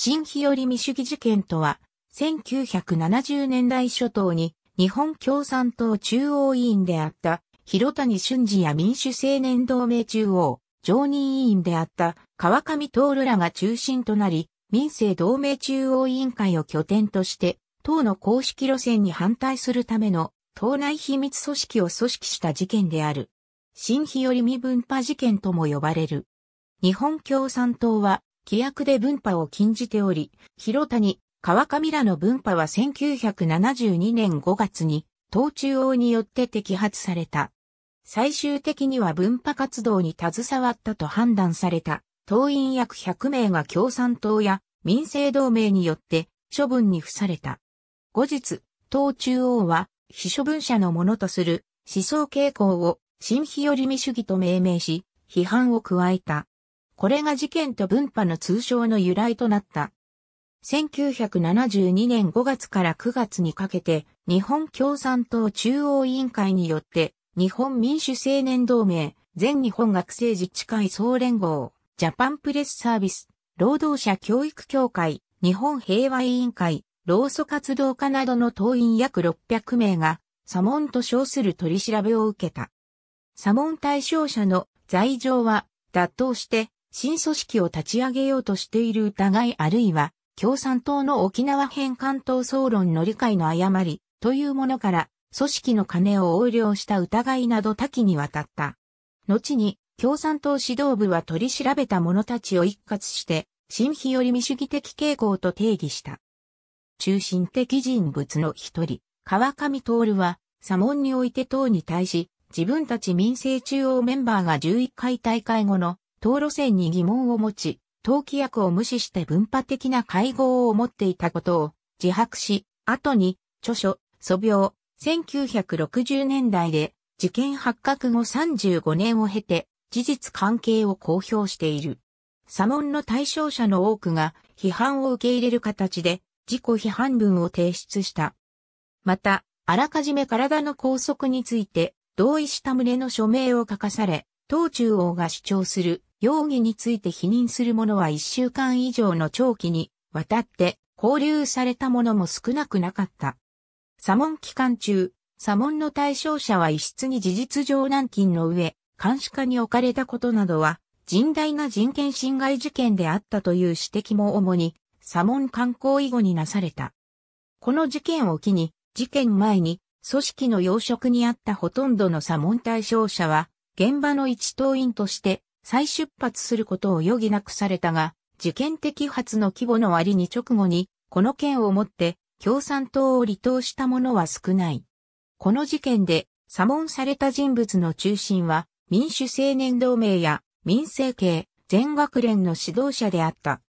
新日和見主義事件とは、1970年代初頭に日本共産党中央委員であった広谷俊二や民主青年同盟中央常任委員であった川上徹らが中心となり、民政同盟中央委員会を拠点として、党の公式路線に反対するための党内秘密組織を組織した事件である。新日和見分派事件とも呼ばれる。日本共産党は規約で分派を禁じており、広谷、川上らの分派は1972年5月に、東中央によって摘発された。最終的には分派活動に携わったと判断された、党員約100名が共産党や民政同盟によって処分に付された。後日、党中央は、非処分者のものとする思想傾向を新日和見主義と命名し、批判を加えた。これが事件と分派の通称の由来となった。1972年5月から9月にかけて、日本共産党中央委員会によって、日本民主青年同盟、全日本学生自治会総連合、ジャパンプレスサービス、労働者教育協会、日本平和委員会、労組活動家などの党員約600名が、左門と称する取り調べを受けた。左門対象者の罪状は、脱倒して、新組織を立ち上げようとしている疑いあるいは、共産党の沖縄返還東総論の理解の誤りというものから、組織の金を横領した疑いなど多岐にわたった。後に、共産党指導部は取り調べた者たちを一括して、新日より未主義的傾向と定義した。中心的人物の一人、川上徹は、左門において党に対し、自分たち民政中央メンバーが11回大会後の道路線に疑問を持ち、登記役を無視して分派的な会合を持っていたことを自白し、後に著書、素描、1960年代で事件発覚後35年を経て事実関係を公表している。左門の対象者の多くが批判を受け入れる形で自己批判文を提出した。また、あらかじめ体の拘束について同意した旨の署名を書かされ、当中央が主張する容疑について否認する者は1週間以上の長期にわたって拘留された者も少なくなかった。査問期間中、査問の対象者は一室に事実上軟禁の上、監視下に置かれたことなどは、甚大な人権侵害事件であったという指摘も主に、査問観光以後になされた。この事件を機に、事件前に、組織の要職にあったほとんどの査問対象者は、現場の一党員として、再出発することを余儀なくされたが、事件的発の規模の割に直後に、この件をもって共産党を離党した者は少ない。この事件で、左問された人物の中心は、民主青年同盟や民政系、全学連の指導者であった。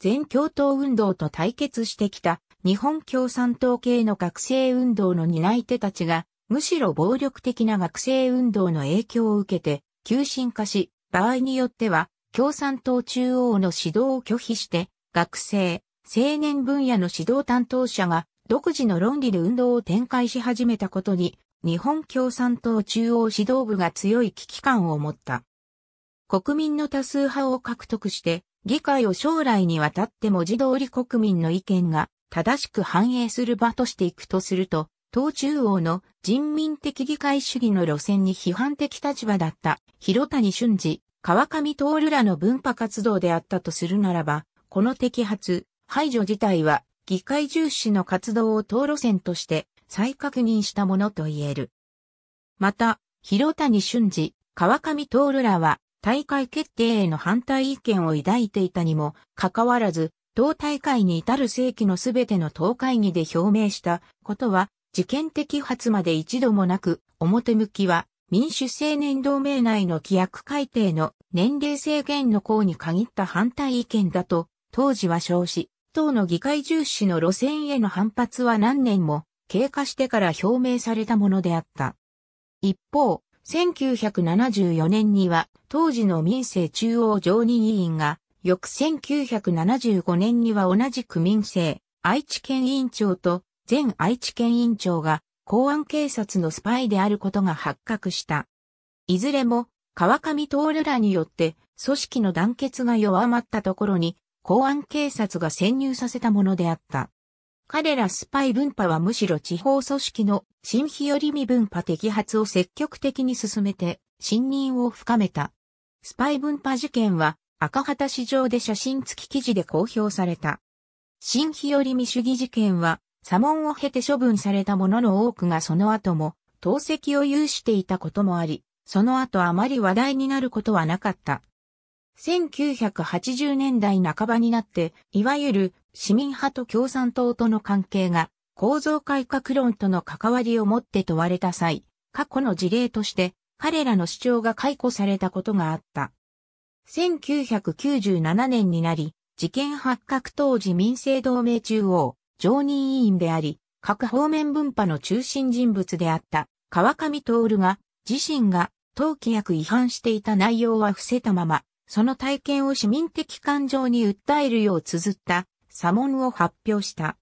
全共闘運動と対決してきた日本共産党系の学生運動の担い手たちが、むしろ暴力的な学生運動の影響を受けて、急進化し、場合によっては、共産党中央の指導を拒否して、学生、青年分野の指導担当者が独自の論理で運動を展開し始めたことに、日本共産党中央指導部が強い危機感を持った。国民の多数派を獲得して、議会を将来にわたって文字通り国民の意見が正しく反映する場としていくとすると、党中央の人民的議会主義の路線に批判的立場だった広谷俊二、川上徹らの分派活動であったとするならば、この摘発、排除自体は議会重視の活動を党路線として再確認したものと言える。また、広谷俊二、川上徹らは大会決定への反対意見を抱いていたにもかかわらず、党大会に至る世紀のすべての党会議で表明したことは事件的発まで一度もなく、表向きは民主青年同盟内の規約改定の年齢制限の項に限った反対意見だと、当時は称し、党の議会重視の路線への反発は何年も経過してから表明されたものであった。一方、1974年には当時の民政中央常任委員が、翌1975年には同じく民政、愛知県委員長と前愛知県委員長が公安警察のスパイであることが発覚した。いずれも川上徹らによって組織の団結が弱まったところに公安警察が潜入させたものであった。彼らスパイ分派はむしろ地方組織の新日和見分派摘発を積極的に進めて信任を深めた。スパイ分派事件は赤旗市場で写真付き記事で公表された。新日和見主義事件は左門を経て処分されたものの多くがその後も、投石を有していたこともあり、その後あまり話題になることはなかった。1980年代半ばになって、いわゆる市民派と共産党との関係が構造改革論との関わりを持って問われた際、過去の事例として彼らの主張が解雇されたことがあった。1997年になり、事件発覚当時民政同盟中央、常任委員であり、各方面分派の中心人物であった川上徹が、自身が当規約違反していた内容は伏せたまま、その体験を市民的感情に訴えるよう綴った査問を発表した。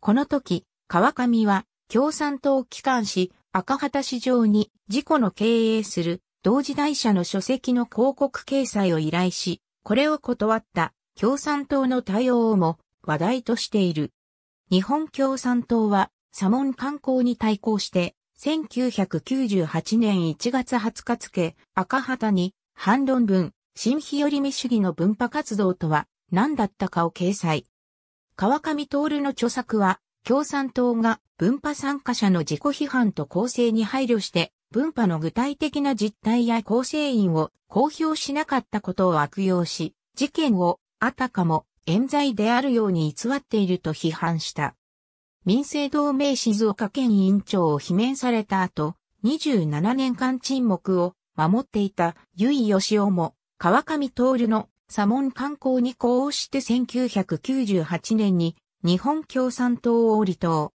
この時、川上は共産党機関紙赤旗市場に事故の経営する同時代社の書籍の広告掲載を依頼し、これを断った共産党の対応をも話題としている。日本共産党は、左門観光に対抗して、1998年1月20日付、赤旗に、反論文、新日和見主義の文化活動とは、何だったかを掲載。川上徹の著作は、共産党が文化参加者の自己批判と構成に配慮して、文化の具体的な実態や構成員を公表しなかったことを悪用し、事件をあたかも冤罪であるように偽っていると批判した。民政同盟静岡県委員長を罷免された後、27年間沈黙を守っていた由井義雄も、川上徹の左門観光に呼応して1998年に日本共産党を離党。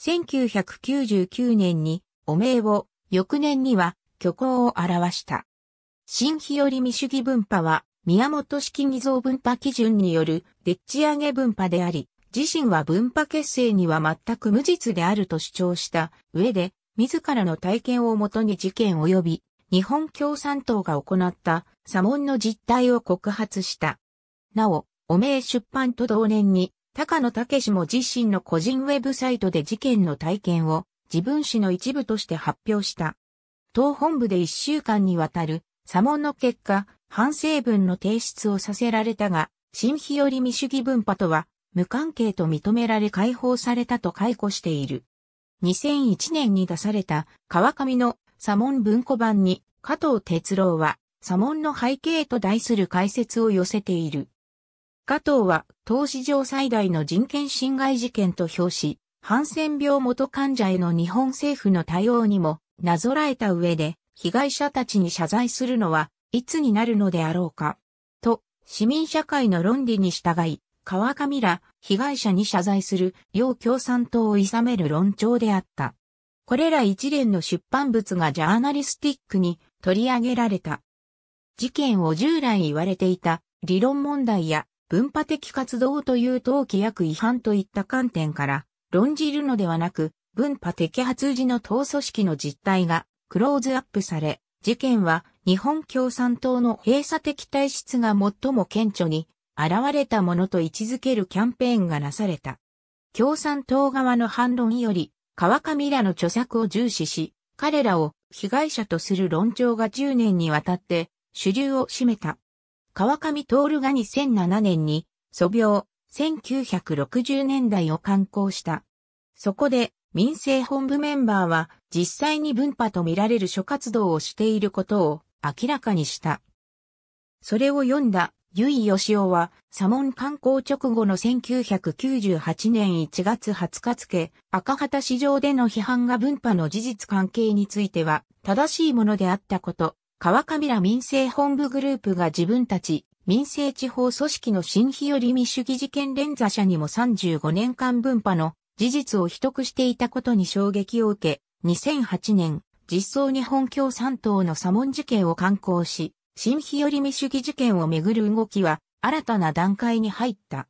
1999年に汚名を、翌年には虚構を表した。新日和未主義文化は宮本式偽造分派基準によるでっち上げ分派であり、自身は分派結成には全く無実であると主張した上で、自らの体験をもとに事件及び日本共産党が行った左門の実態を告発した。なお、汚名出版と同年に、高野武も自身の個人ウェブサイトで事件の体験を自分史の一部として発表した。党本部で一週間にわたる左門の結果、反省文の提出をさせられたが、新日和未主義文派とは無関係と認められ解放されたと解雇している。2001年に出された川上の左門文庫版に加藤哲郎は左門の背景と題する解説を寄せている。加藤は当資上最大の人権侵害事件と表し、ハ戦病元患者への日本政府の対応にもなぞらえた上で、被害者たちに謝罪するのはいつになるのであろうか。と、市民社会の論理に従い、川上ら被害者に謝罪する、要共産党を諌める論調であった。これら一連の出版物がジャーナリスティックに取り上げられた。事件を従来言われていた理論問題や文化的活動という登記約違反といった観点から論じるのではなく、文化摘発時の党組織の実態がクローズアップされ、事件は日本共産党の閉鎖的体質が最も顕著に現れたものと位置づけるキャンペーンがなされた。共産党側の反論より川上らの著作を重視し、彼らを被害者とする論調が10年にわたって主流を占めた。川上徹が2007年に、素描、1960年代を刊行した。そこで、民政本部メンバーは実際に分派とみられる諸活動をしていることを明らかにした。それを読んだ、由井義雄は、左門観光直後の1998年1月20日付、赤旗市場での批判が分派の事実関係については、正しいものであったこと、川上ら民政本部グループが自分たち、民政地方組織の新日和美主義事件連座者にも35年間分派の事実を秘匿していたことに衝撃を受け、2008年、実相日本共産党の左門事件を刊行し、新日和見主義事件をめぐる動きは新たな段階に入った。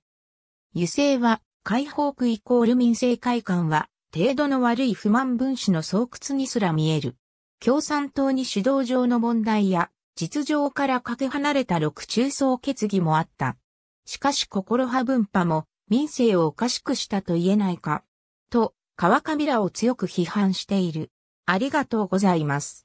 油性は、解放区イコール民政会館は、程度の悪い不満分子の巣窟にすら見える。共産党に主導上の問題や、実情からかけ離れた六中層決議もあった。しかし心派分派も民生をおかしくしたと言えないか、と、川上らを強く批判している。ありがとうございます。